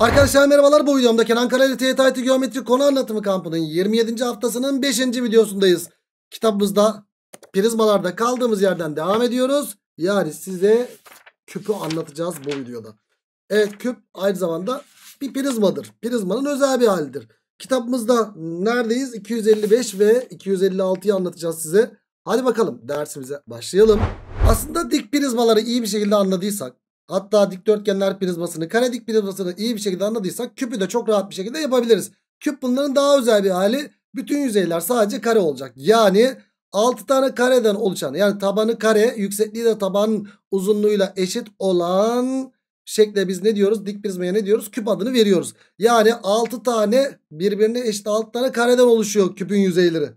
Arkadaşlar merhabalar bu videomda Kenan Karaylı TYT Geometri Konu Anlatımı Kampı'nın 27. haftasının 5. videosundayız. Kitabımızda prizmalarda kaldığımız yerden devam ediyoruz. Yani size küpü anlatacağız bu videoda. Evet küp aynı zamanda bir prizmadır. Prizmanın özel bir halidir. Kitabımızda neredeyiz? 255 ve 256'yı anlatacağız size. Hadi bakalım dersimize başlayalım. Aslında dik prizmaları iyi bir şekilde anladıysak Hatta dikdörtgenler prizmasını, kare dik prizmasını iyi bir şekilde anladıysak küpü de çok rahat bir şekilde yapabiliriz. Küp bunların daha özel bir hali. Bütün yüzeyler sadece kare olacak. Yani 6 tane kareden oluşan yani tabanı kare, yüksekliği de tabanın uzunluğuyla eşit olan şekle biz ne diyoruz? Dik prizmaya ne diyoruz? Küp adını veriyoruz. Yani 6 tane birbirine eşit 6 tane kareden oluşuyor küpün yüzeyleri.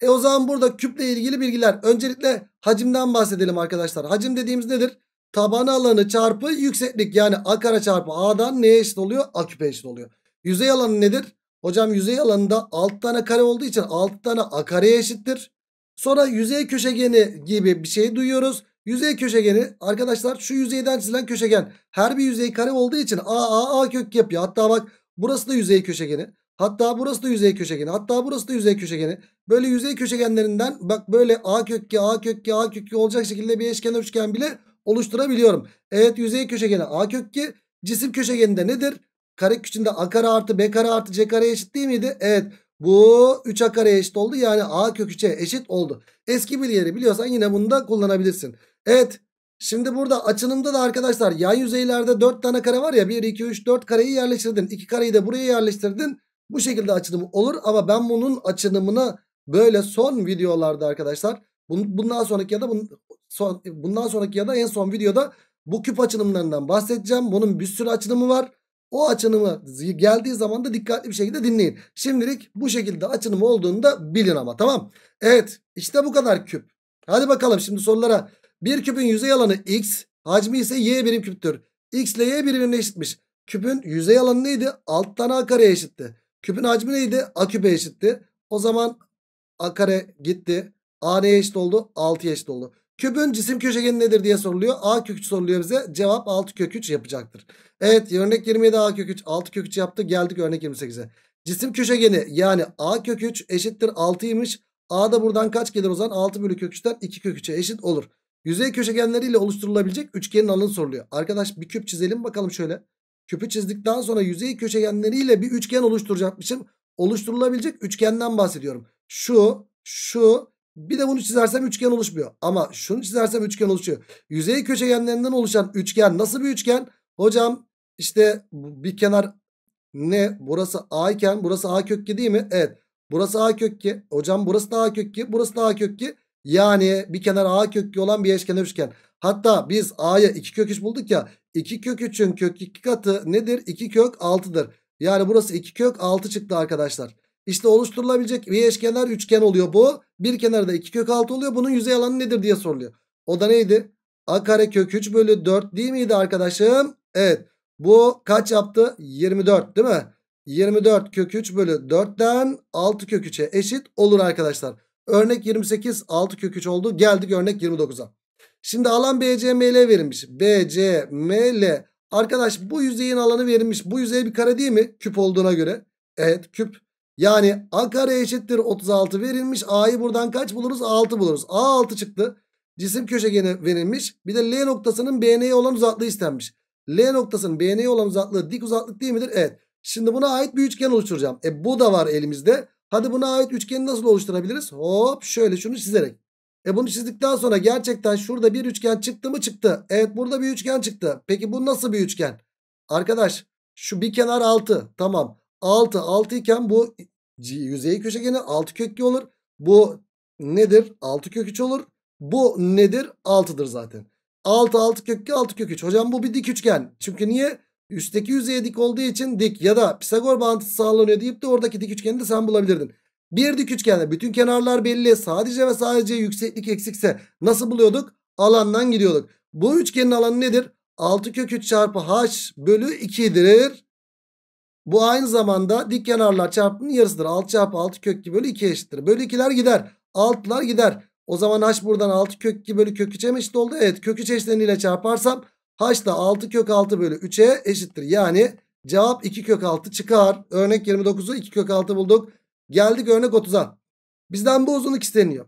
E o zaman burada küple ilgili bilgiler. Öncelikle hacimden bahsedelim arkadaşlar. Hacim dediğimiz nedir? taban alanı çarpı yükseklik yani a kare çarpı a'dan neye eşit oluyor? A küpe eşit oluyor. Yüzey alanı nedir? Hocam yüzey alanında 6 tane kare olduğu için 6 tane a kareye eşittir. Sonra yüzey köşegeni gibi bir şey duyuyoruz. Yüzey köşegeni arkadaşlar şu yüzeyden çizilen köşegen. Her bir yüzey kare olduğu için a a a kök yapıyor. Hatta bak burası da yüzey köşegeni. Hatta burası da yüzey köşegeni. Hatta burası da yüzey köşegeni. Böyle yüzey köşegenlerinden bak böyle a kökü a kökü a kökü olacak şekilde bir eşkenar üçgen bile oluşturabiliyorum. Evet yüzey köşegeni A kök Cisim köşegeninde nedir? Kare küçüğünde A kare artı B kare artı C kare eşit değil miydi? Evet. Bu 3A kare eşit oldu. Yani A kök 3'e eşit oldu. Eski bilgileri biliyorsan yine bunu da kullanabilirsin. Evet. Şimdi burada açılımda da arkadaşlar yan yüzeylerde 4 tane kare var ya. 1, 2, 3, 4 kareyi yerleştirdin. 2 kareyi de buraya yerleştirdin. Bu şekilde açılım olur. Ama ben bunun açılımını böyle son videolarda arkadaşlar. Bundan sonraki ya da bunun son, bundan sonraki ya da en son videoda bu küp açılımlarından bahsedeceğim. Bunun bir sürü açılımı var. O açılımı geldiği zaman da dikkatli bir şekilde dinleyin. Şimdilik bu şekilde açılımı da bilin ama tamam. Evet işte bu kadar küp. Hadi bakalım şimdi sorulara. Bir küpün yüzey alanı x, hacmi ise y birim küptür. x ile y birbirine eşitmiş. Küpün yüzey alanı neydi? Alttan a kare eşitti. Küpün hacmi neydi? A küpe eşitti. O zaman a kare gitti. A neye eşit oldu? 6'ya eşit oldu. Kübün cisim köşegeni nedir diye soruluyor. A kök 3 soruluyor bize. Cevap 6 kök 3 yapacaktır. Evet örnek 27 A kök 3 6 kök 3 yaptı. Geldik örnek 28'e. Cisim köşegeni yani A kök 3 eşittir 6'ymış. A da buradan kaç gelir o zaman? 6 bölü kök 3'ten 2 kök 3'e eşit olur. Yüzey köşegenleriyle oluşturulabilecek üçgenin alanı soruluyor. Arkadaş bir küp çizelim bakalım şöyle. Küpü çizdikten sonra yüzey köşegenleriyle bir üçgen oluşturacakmışım. Oluşturulabilecek üçgenden bahsediyorum. Şu, şu, bir de bunu çizersem üçgen oluşmuyor. Ama şunu çizersem üçgen oluşuyor. Yüzey köşegenlerinden oluşan üçgen nasıl bir üçgen? Hocam işte bir kenar ne? Burası A iken burası A kökü değil mi? Evet. Burası A kökü. Hocam burası da A kökü. Burası da A kökü. Yani bir kenar A kökü olan bir eşkenar üçgen. Hatta biz A'ya 2 kök 3 bulduk ya. 2 kök 3'ün kök 2 katı nedir? 2 kök 6'dır. Yani burası 2 kök 6 çıktı arkadaşlar. İşte oluşturulabilecek bir eşkenar üçgen oluyor bu. Bir kenarda 2 kök 6 oluyor. Bunun yüzey alanı nedir diye soruluyor. O da neydi? A kare kök 3 bölü 4 değil miydi arkadaşım? Evet. Bu kaç yaptı? 24 değil mi? 24 kök 3 bölü 4'ten 6 kök 3'e eşit olur arkadaşlar. Örnek 28 6 kök 3 oldu. Geldik örnek 29'a. Şimdi alan BCML verilmiş. BCML. Arkadaş bu yüzeyin alanı verilmiş. Bu yüzey bir kare değil mi? Küp olduğuna göre. Evet küp. Yani a kare eşittir 36 verilmiş. A'yı buradan kaç buluruz? 6 buluruz. A 6 çıktı. Cisim köşegeni verilmiş. Bir de L noktasının BN'ye olan uzaklığı istenmiş. L noktasının BN'ye olan uzaklığı dik uzaklık değil midir? Evet. Şimdi buna ait bir üçgen oluşturacağım. E bu da var elimizde. Hadi buna ait üçgeni nasıl oluşturabiliriz? Hop şöyle şunu çizerek. E bunu çizdikten sonra gerçekten şurada bir üçgen çıktı mı çıktı. Evet burada bir üçgen çıktı. Peki bu nasıl bir üçgen? Arkadaş şu bir kenar 6 tamam. 6 6 iken bu yüzeyi köşegeni 6 köklü olur. Bu nedir? 6 kök 3 olur. Bu nedir? 6'dır zaten. 6 6 kök 2 6 kök 3. Hocam bu bir dik üçgen. Çünkü niye? Üstteki yüzeye dik olduğu için dik ya da Pisagor bağıntısı sağlanıyor deyip de oradaki dik üçgeni de sen bulabilirdin. Bir dik üçgende bütün kenarlar belli. Sadece ve sadece yükseklik eksikse nasıl buluyorduk? Alandan gidiyorduk. Bu üçgenin alanı nedir? 6 kök 3 çarpı h bölü 2'dir. Bu aynı zamanda dik kenarlar çarpımının yarısıdır. 6 çarpı 6 kök 2 bölü 2 eşittir. Bölü 2'ler gider. 6'lar gider. O zaman h buradan 6 kök 2 bölü kök 3'e mi eşit oldu? Evet kök 3 eşleniyle çarparsam h da 6 kök 6 bölü 3'e eşittir. Yani cevap 2 kök 6 çıkar. Örnek 29'u 2 kök 6 bulduk. Geldik örnek 30'a. Bizden bu uzunluk isteniyor.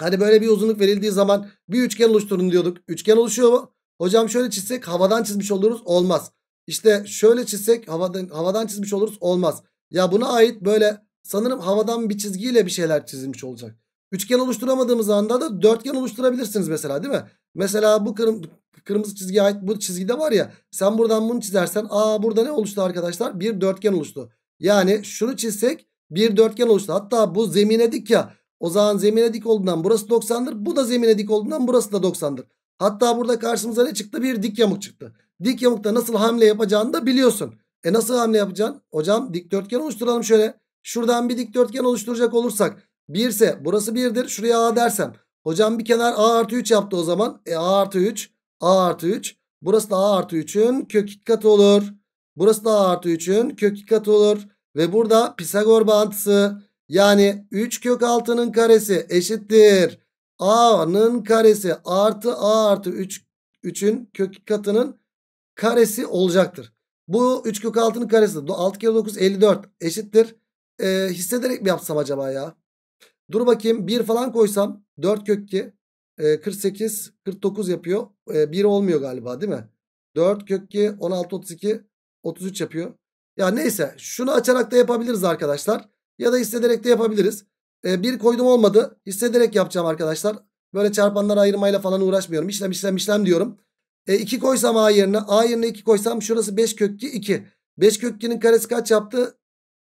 Hani böyle bir uzunluk verildiği zaman bir üçgen oluşturun diyorduk. Üçgen oluşuyor mu? Hocam şöyle çizsek havadan çizmiş oluruz. Olmaz. İşte şöyle çizsek havadan, havadan çizmiş oluruz olmaz. Ya buna ait böyle sanırım havadan bir çizgiyle bir şeyler çizilmiş olacak. Üçgen oluşturamadığımız anda da dörtgen oluşturabilirsiniz mesela değil mi? Mesela bu kırm kırmızı çizgiye ait bu çizgide var ya sen buradan bunu çizersen aa burada ne oluştu arkadaşlar? Bir dörtgen oluştu. Yani şunu çizsek bir dörtgen oluştu. Hatta bu zemine dik ya o zaman zemine dik olduğundan burası 90'dır. Bu da zemine dik olduğundan burası da 90'dır. Hatta burada karşımıza ne çıktı? Bir dik yamuk çıktı. Dik yamukta nasıl hamle yapacağını da biliyorsun. E nasıl hamle yapacaksın? Hocam dikdörtgen oluşturalım şöyle. Şuradan bir dikdörtgen oluşturacak olursak. 1 ise burası 1'dir. Şuraya A dersem. Hocam bir kenar A artı 3 yaptı o zaman. E A artı 3. A artı 3. Burası da A artı 3'ün kök katı olur. Burası da A artı 3'ün kök katı olur. Ve burada Pisagor bağıntısı yani 3 kök 6'nın karesi eşittir. A'nın karesi artı A artı 3, 3'ün kök katının karesi olacaktır. Bu 3 kök 6'nın karesi. 6 kere 9 54 eşittir. E, hissederek mi yapsam acaba ya? Dur bakayım 1 falan koysam 4 kök 2 e, 48 49 yapıyor. E, 1 olmuyor galiba değil mi? 4 kök 2 16 32 33 yapıyor. Ya neyse şunu açarak da yapabiliriz arkadaşlar. Ya da hissederek de yapabiliriz. E, 1 koydum olmadı. Hissederek yapacağım arkadaşlar. Böyle çarpanları ayırmayla falan uğraşmıyorum. İşlem işlem işlem diyorum. E 2 koysam A yerine. A yerine 2 koysam şurası 5 kökki 2. 5 kökkinin karesi kaç yaptı?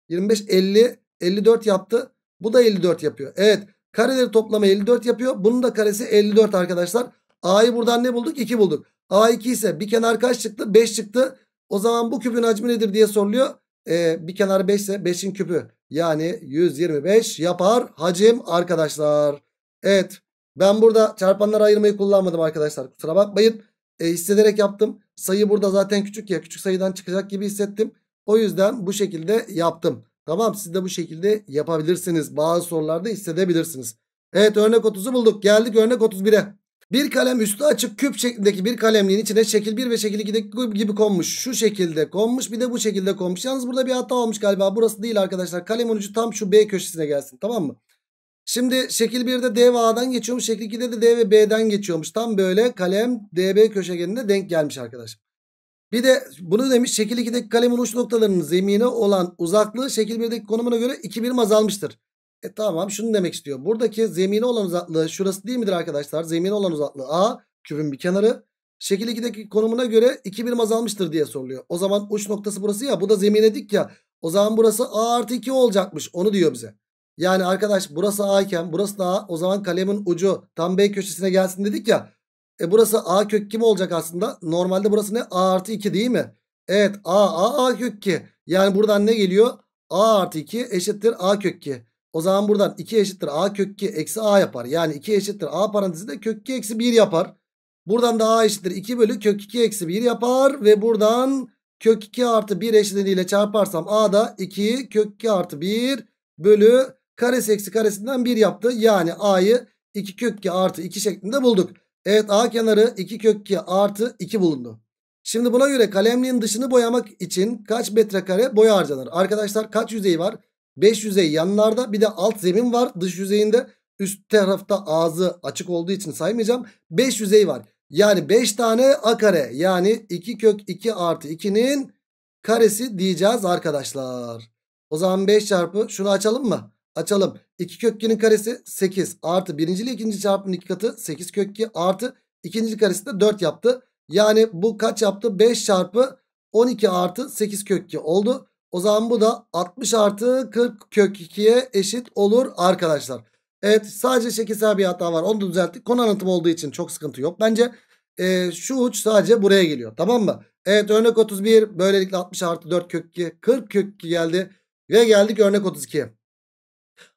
25, 50, 54 yaptı. Bu da 54 yapıyor. Evet. Kareleri toplamı 54 yapıyor. Bunun da karesi 54 arkadaşlar. A'yı buradan ne bulduk? 2 bulduk. A2 ise bir kenar kaç çıktı? 5 çıktı. O zaman bu küpün hacmi nedir diye soruluyor. Ee, bir kenar 5 ise 5'in küpü. Yani 125 yapar hacim arkadaşlar. Evet. Ben burada çarpanları ayırmayı kullanmadım arkadaşlar. Kusura bakmayın. E, hissederek yaptım. Sayı burada zaten küçük ya. Küçük sayıdan çıkacak gibi hissettim. O yüzden bu şekilde yaptım. Tamam siz de bu şekilde yapabilirsiniz. Bazı sorularda hissedebilirsiniz. Evet örnek 30'u bulduk. Geldik örnek 31'e. Bir kalem üstü açık küp şeklindeki bir kalemliğin içine şekil 1 ve şekil 2'deki gibi konmuş. Şu şekilde konmuş bir de bu şekilde konmuş. Yalnız burada bir hata olmuş galiba. Burası değil arkadaşlar. Kalem ucu tam şu B köşesine gelsin tamam mı? Şimdi şekil 1'de D ve A'dan geçiyormuş. Şekil 2'de de D ve B'den geçiyormuş. Tam böyle kalem DB köşegeninde denk gelmiş arkadaşlar. Bir de bunu demiş şekil 2'deki kalemin uç noktalarının zemini olan uzaklığı şekil 1'deki konumuna göre 2 birim azalmıştır. E tamam şunu demek istiyor. Buradaki zemini olan uzaklığı şurası değil midir arkadaşlar? Zemini olan uzaklığı A kübün bir kenarı. Şekil 2'deki konumuna göre 2 birim azalmıştır diye soruluyor. O zaman uç noktası burası ya bu da zemine dik ya. O zaman burası A artı 2 olacakmış onu diyor bize. Yani arkadaş burası A iken burası da A. O zaman kalemin ucu tam B köşesine gelsin dedik ya. E burası A kök kim olacak aslında? Normalde burası ne? A artı 2 değil mi? Evet A A A kök 2. Yani buradan ne geliyor? A artı 2 eşittir A kök 2. O zaman buradan 2 eşittir A kök 2 eksi A yapar. Yani 2 eşittir A parantezinde kök 2 eksi 1 yapar. Buradan da A eşittir 2 bölü kök 2 eksi 1 yapar. Ve buradan kök 2 artı 1 eşitliğiyle çarparsam A da 2 kök 2 artı 1 bölü Karesi eksi karesinden 1 yaptı. Yani A'yı 2 kök 2 artı 2 şeklinde bulduk. Evet A kenarı 2 kök 2 artı 2 bulundu. Şimdi buna göre kalemliğin dışını boyamak için kaç metrekare boya harcanır? Arkadaşlar kaç yüzey var? 5 yüzey yanlarda bir de alt zemin var dış yüzeyinde. Üst tarafta ağzı açık olduğu için saymayacağım. 5 yüzey var. Yani 5 tane a kare yani 2 kök 2 artı 2'nin karesi diyeceğiz arkadaşlar. O zaman 5 çarpı şunu açalım mı? Açalım. 2 kök 2'nin karesi 8 artı birinci ile ikinci çarpımın iki katı 8 kök 2 artı ikinci karesi de 4 yaptı. Yani bu kaç yaptı? 5 çarpı 12 artı 8 kök 2 oldu. O zaman bu da 60 artı 40 kök 2'ye eşit olur arkadaşlar. Evet sadece şekilsel bir hata var. Onu da düzelttik. Konu anlatımı olduğu için çok sıkıntı yok. Bence e, şu uç sadece buraya geliyor. Tamam mı? Evet örnek 31 böylelikle 60 artı 4 kök 2 40 kök 2 geldi. Ve geldik örnek 32'ye.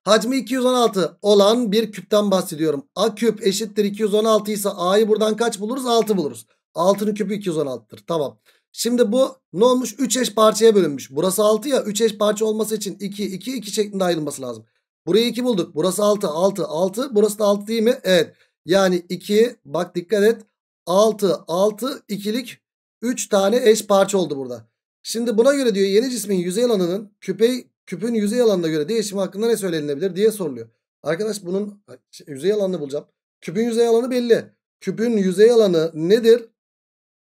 Hacmi 216 olan bir küpten bahsediyorum. A küp eşittir 216 ise A'yı buradan kaç buluruz? 6 buluruz. 6'nın küpü 216'tır. Tamam. Şimdi bu ne olmuş? 3 eş parçaya bölünmüş. Burası 6 ya. 3 eş parça olması için 2, 2, 2 şeklinde ayrılması lazım. Burayı 2 bulduk. Burası 6, 6, 6. Burası da 6 değil mi? Evet. Yani 2 bak dikkat et. 6, 6, ikilik. 3 tane eş parça oldu burada. Şimdi buna göre diyor yeni cismin yüzey alanının küpe Küpün yüzey alanına göre değişimi hakkında ne söylenebilir diye soruluyor. Arkadaş bunun şey, yüzey alanını bulacağım. Küpün yüzey alanı belli. Küpün yüzey alanı nedir?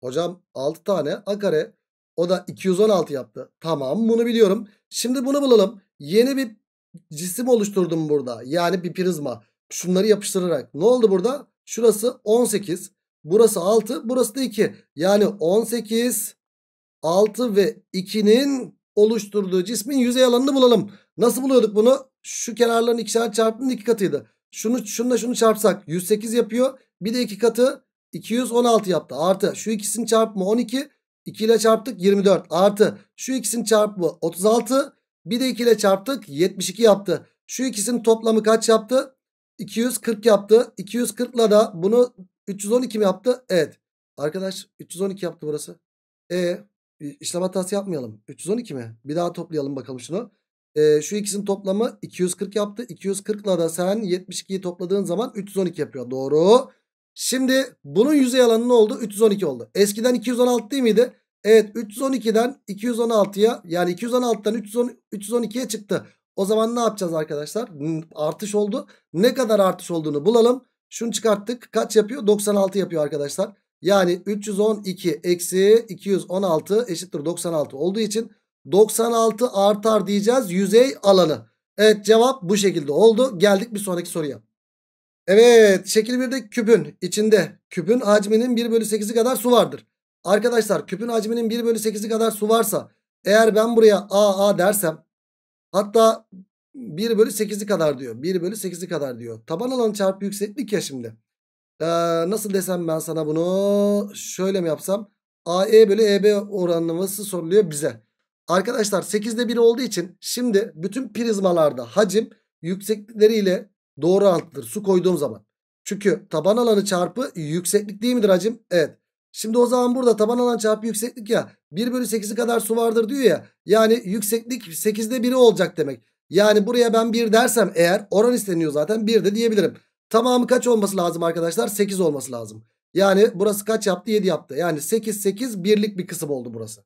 Hocam 6 tane a kare. O da 216 yaptı. Tamam bunu biliyorum. Şimdi bunu bulalım. Yeni bir cisim oluşturdum burada. Yani bir prizma. Şunları yapıştırarak. Ne oldu burada? Şurası 18. Burası 6. Burası da 2. Yani 18, 6 ve 2'nin oluşturduğu cismin yüzey alanını bulalım. Nasıl buluyorduk bunu? Şu kenarların ikişer çarpımının iki katıydı. Şunu şununla şunu çarpsak 108 yapıyor. Bir de iki katı 216 yaptı. Artı şu ikisinin çarpma, 12. 2 ile çarptık 24. Artı şu ikisinin çarpma, 36. Bir de 2 ile çarptık 72 yaptı. Şu ikisinin toplamı kaç yaptı? 240 yaptı. 240 ile da bunu 312 mi yaptı? Evet. Arkadaş 312 yaptı burası. E işlem hatası yapmayalım. 312 mi? Bir daha toplayalım bakalım şunu. Ee, şu ikisinin toplamı 240 yaptı. 240 ile da sen 72'yi topladığın zaman 312 yapıyor. Doğru. Şimdi bunun yüzey alanı ne oldu? 312 oldu. Eskiden 216 değil miydi? Evet 312'den 216'ya yani 216'dan 312'ye çıktı. O zaman ne yapacağız arkadaşlar? Artış oldu. Ne kadar artış olduğunu bulalım. Şunu çıkarttık. Kaç yapıyor? 96 yapıyor arkadaşlar. Yani 312 eksi 216 eşittir 96 olduğu için 96 artar diyeceğiz yüzey alanı. Evet cevap bu şekilde oldu. Geldik bir sonraki soruya. Evet şekil 1'de küpün içinde küpün hacminin 1 bölü 8'i kadar su vardır. Arkadaşlar küpün hacminin 1 bölü 8'i kadar su varsa eğer ben buraya AA dersem hatta 1 bölü 8'i kadar diyor. 1 bölü 8'i kadar diyor. Taban alanı çarpı yükseklik ya şimdi nasıl desem ben sana bunu şöyle mi yapsam? AE bölü EB oranlaması soruluyor bize. Arkadaşlar 8'de 1 olduğu için şimdi bütün prizmalarda hacim yükseklikleriyle doğru altıdır su koyduğum zaman. Çünkü taban alanı çarpı yükseklik değil midir hacim? Evet. Şimdi o zaman burada taban alan çarpı yükseklik ya 1 bölü 8'i kadar su vardır diyor ya. Yani yükseklik 8'de 1'i olacak demek. Yani buraya ben 1 dersem eğer oran isteniyor zaten 1 de diyebilirim. Tamamı kaç olması lazım arkadaşlar? 8 olması lazım. Yani burası kaç yaptı? 7 yaptı. Yani 8 8 birlik bir kısım oldu burası.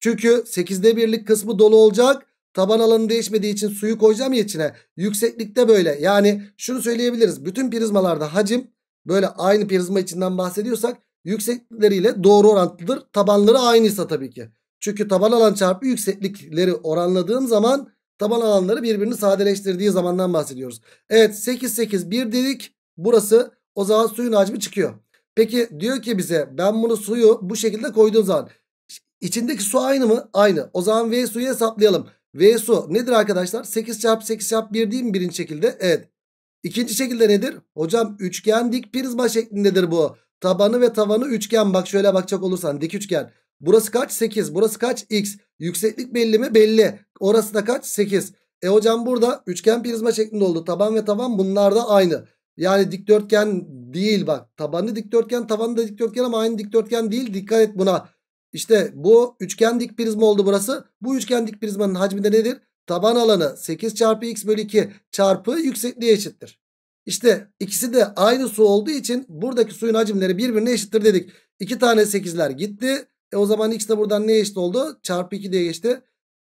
Çünkü 8'de birlik kısmı dolu olacak. Taban alanı değişmediği için suyu koyacağım ya içine. Yükseklikte böyle. Yani şunu söyleyebiliriz. Bütün prizmalarda hacim böyle aynı prizma içinden bahsediyorsak yükseklikleriyle doğru orantılıdır. Tabanları aynıysa tabii ki. Çünkü taban alan çarpı yükseklikleri oranladığım zaman Taban alanları birbirini sadeleştirdiği zamandan bahsediyoruz. Evet 8 8 1 dedik. Burası o zaman suyun hacmi çıkıyor. Peki diyor ki bize ben bunu suyu bu şekilde koyduğum zaman içindeki su aynı mı? Aynı. O zaman V suyu hesaplayalım. V su nedir arkadaşlar? 8 çarpı 8 çarpı 1 değil mi birinci şekilde? Evet. İkinci şekilde nedir? Hocam üçgen dik prizma şeklindedir bu. Tabanı ve tavanı üçgen. Bak şöyle bakacak olursan dik üçgen. Burası kaç? 8. Burası kaç? X. Yükseklik belli mi? Belli. Orası da kaç? 8. E hocam burada üçgen prizma şeklinde oldu. Taban ve tavan bunlar da aynı. Yani dikdörtgen değil bak. Tabanı dikdörtgen tavanı da dikdörtgen ama aynı dikdörtgen değil. Dikkat et buna. İşte bu üçgen dik prizma oldu burası. Bu üçgen dik prizmanın hacmi de nedir? Taban alanı 8 çarpı x bölü 2 çarpı yüksekliğe eşittir. İşte ikisi de aynı su olduğu için buradaki suyun hacimleri birbirine eşittir dedik. İki tane 8'ler gitti. E o zaman x de buradan ne eşit oldu? Çarpı 2 diye geçti.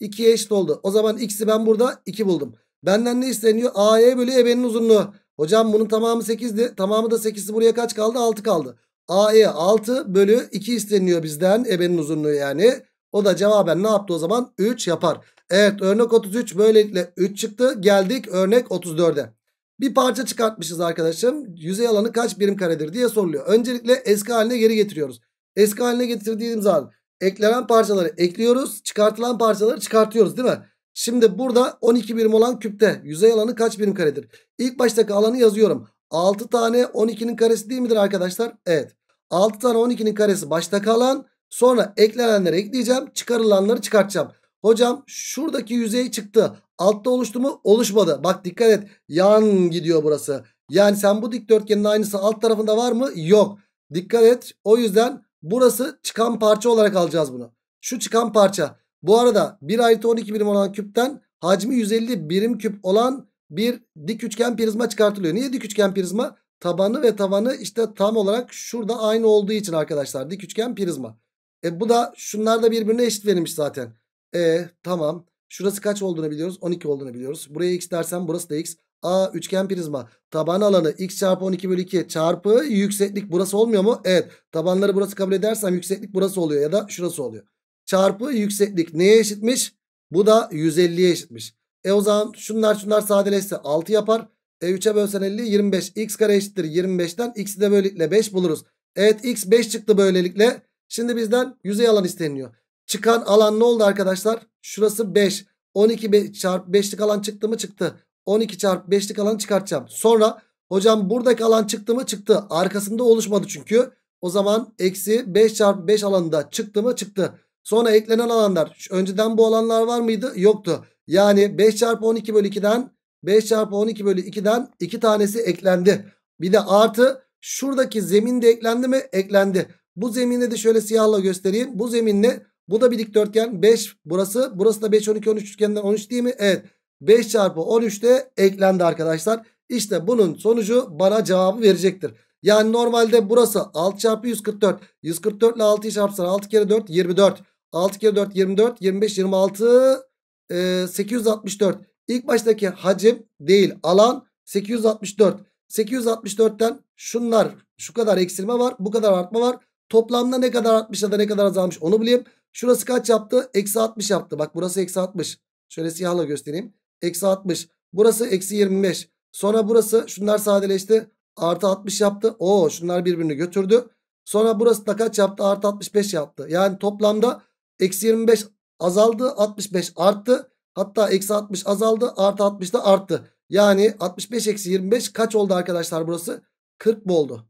2'ye eşit oldu. O zaman x'i ben burada 2 buldum. Benden ne isteniyor? AE bölü EB'nin uzunluğu. Hocam bunun tamamı 8'di. Tamamı da 8'i buraya kaç kaldı? 6 kaldı. AE 6 bölü 2 isteniyor bizden. EB'nin uzunluğu yani. O da cevaben ne yaptı o zaman? 3 yapar. Evet örnek 33 böylelikle 3 çıktı. Geldik örnek 34'e. Bir parça çıkartmışız arkadaşım. Yüzey alanı kaç birim karedir diye soruluyor. Öncelikle eski haline geri getiriyoruz. Eski haline getirdiğimiz zaman Eklenen parçaları ekliyoruz. Çıkartılan parçaları çıkartıyoruz değil mi? Şimdi burada 12 birim olan küpte yüzey alanı kaç birim karedir? İlk baştaki alanı yazıyorum. 6 tane 12'nin karesi değil midir arkadaşlar? Evet. 6 tane 12'nin karesi başta kalan. Sonra eklenenleri ekleyeceğim. Çıkarılanları çıkartacağım. Hocam şuradaki yüzey çıktı. Altta oluştu mu? Oluşmadı. Bak dikkat et. Yan gidiyor burası. Yani sen bu dikdörtgenin aynısı alt tarafında var mı? Yok. Dikkat et. O yüzden Burası çıkan parça olarak alacağız bunu. Şu çıkan parça. Bu arada 1 ayrıtı 12 birim olan küpten hacmi 150 birim küp olan bir dik üçgen prizma çıkartılıyor. Niye dik üçgen prizma? Tabanı ve tavanı işte tam olarak şurada aynı olduğu için arkadaşlar. Dik üçgen prizma. E bu da şunlar da birbirine eşit verilmiş zaten. E tamam. Şurası kaç olduğunu biliyoruz? 12 olduğunu biliyoruz. Buraya x dersen burası da x. A üçgen prizma. Taban alanı x çarpı 12 bölü 2 çarpı yükseklik burası olmuyor mu? Evet. Tabanları burası kabul edersem yükseklik burası oluyor ya da şurası oluyor. Çarpı yükseklik neye eşitmiş? Bu da 150'ye eşitmiş. E o zaman şunlar şunlar sadeleşse 6 yapar. E 3'e bölsen 50 25. X kare eşittir 25'ten. X'i de böylelikle 5 buluruz. Evet X 5 çıktı böylelikle. Şimdi bizden yüzey alan isteniyor. Çıkan alan ne oldu arkadaşlar? Şurası 5. 12 çarpı 5'lik alan çıktı mı çıktı. 12 çarpı 5'lik alanı çıkartacağım. Sonra hocam buradaki alan çıktı mı çıktı. Arkasında oluşmadı çünkü. O zaman eksi 5 çarpı 5 alanında çıktı mı çıktı. Sonra eklenen alanlar. Önceden bu alanlar var mıydı? Yoktu. Yani 5 çarpı 12 bölü 2'den 5 çarpı 12 bölü 2'den 2 tanesi eklendi. Bir de artı şuradaki zemin de eklendi mi? Eklendi. Bu zemini de şöyle siyahla göstereyim. Bu zeminle bu da bir dikdörtgen 5 burası. Burası da 5 12 13 üçgeninden 13 değil mi? Evet. 5 çarpı 13 de eklendi arkadaşlar. İşte bunun sonucu bana cevabı verecektir. Yani normalde burası 6 çarpı 144. 144 ile 6'yı çarpsan 6 kere 4 24. 6 kere 4 24. 25 26 e, 864. İlk baştaki hacim değil alan 864. 864'ten şunlar şu kadar eksilme var bu kadar artma var. Toplamda ne kadar artmış ya da ne kadar azalmış onu bileyim. Şurası kaç yaptı? Eksi 60 yaptı. Bak burası eksi 60. Şöyle siyahla göstereyim. Eksi 60. Burası eksi 25. Sonra burası şunlar sadeleşti. Artı 60 yaptı. Oo şunlar birbirini götürdü. Sonra burası da kaç yaptı? Artı 65 yaptı. Yani toplamda eksi 25 azaldı. 65 arttı. Hatta eksi 60 azaldı. Artı 60 da arttı. Yani 65 eksi 25 kaç oldu arkadaşlar burası? 40 mı oldu?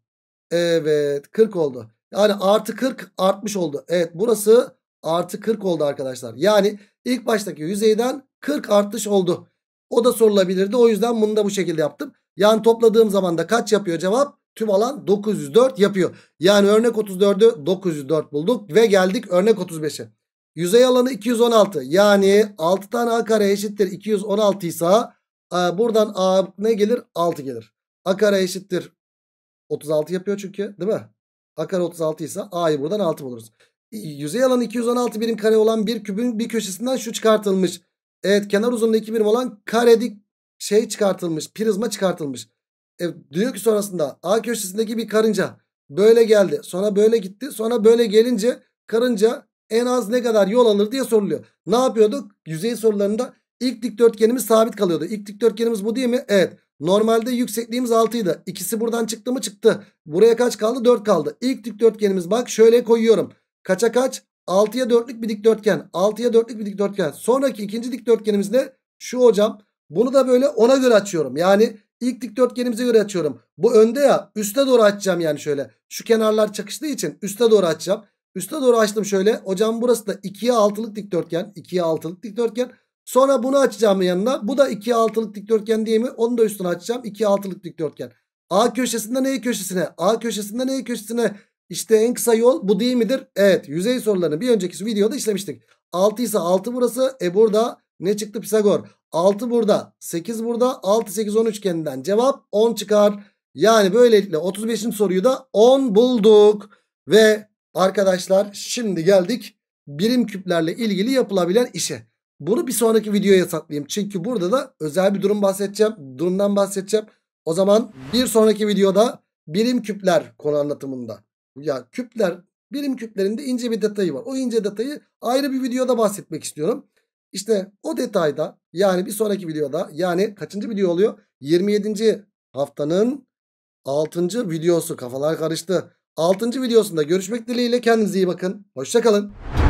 Evet 40 oldu. Yani artı 40 artmış oldu. Evet burası artı 40 oldu arkadaşlar. Yani ilk baştaki yüzeyden 40 artış oldu. O da sorulabilirdi. O yüzden bunu da bu şekilde yaptım. Yani topladığım zaman da kaç yapıyor cevap? Tüm alan 904 yapıyor. Yani örnek 34'ü 904 bulduk ve geldik örnek 35'e. Yüzey alanı 216. Yani 6 tane a kare eşittir 216 ise e, buradan a ne gelir? 6 gelir. A kare eşittir 36 yapıyor çünkü değil mi? A kare 36 ise a'yı buradan 6 buluruz yüzey alanı 216 birim kare olan bir kübün bir köşesinden şu çıkartılmış. Evet kenar uzunluğu 2 birim olan karedik şey çıkartılmış. Prizma çıkartılmış. E, diyor ki sonrasında A köşesindeki bir karınca böyle geldi. Sonra böyle gitti. Sonra böyle gelince karınca en az ne kadar yol alır diye soruluyor. Ne yapıyorduk? Yüzey sorularında ilk dikdörtgenimiz sabit kalıyordu. İlk dikdörtgenimiz bu değil mi? Evet. Normalde yüksekliğimiz 6 idi. İkisi buradan çıktı mı çıktı. Buraya kaç kaldı? 4 kaldı. İlk dikdörtgenimiz bak şöyle koyuyorum. Kaça kaç? 6'ya 4'lük bir dikdörtgen. 6'ya 4'lük bir dikdörtgen. Sonraki ikinci dikdörtgenimiz ne? Şu hocam. Bunu da böyle ona göre açıyorum. Yani ilk dikdörtgenimize göre açıyorum. Bu önde ya. Üste doğru açacağım yani şöyle. Şu kenarlar çakıştığı için üste doğru açacağım. Üste doğru açtım şöyle. Hocam burası da 2'ye 6'lık dikdörtgen. 2'ye 6'lık dikdörtgen. Sonra bunu açacağım yanına. Bu da 2'ye 6'lık dikdörtgen diye mi? Onu da üstüne açacağım. 2'ye 6'lık dikdörtgen. A köşesinden E köşesine. A köşesinden E köşesine işte en kısa yol bu değil midir? Evet yüzey sorularını bir önceki videoda işlemiştik. 6 ise 6 burası. E burada ne çıktı Pisagor? 6 burada 8 burada 6 8 10 üçgeninden cevap 10 çıkar. Yani böylelikle 35. soruyu da 10 bulduk. Ve arkadaşlar şimdi geldik birim küplerle ilgili yapılabilen işe. Bunu bir sonraki videoya saklayayım. Çünkü burada da özel bir durum bahsedeceğim. Durumdan bahsedeceğim. O zaman bir sonraki videoda birim küpler konu anlatımında ya küpler bilim küplerinde ince bir detayı var. O ince detayı ayrı bir videoda bahsetmek istiyorum. İşte o detayda yani bir sonraki videoda yani kaçıncı video oluyor? 27. haftanın 6. videosu kafalar karıştı. 6. videosunda görüşmek dileğiyle kendinize iyi bakın. Hoşçakalın.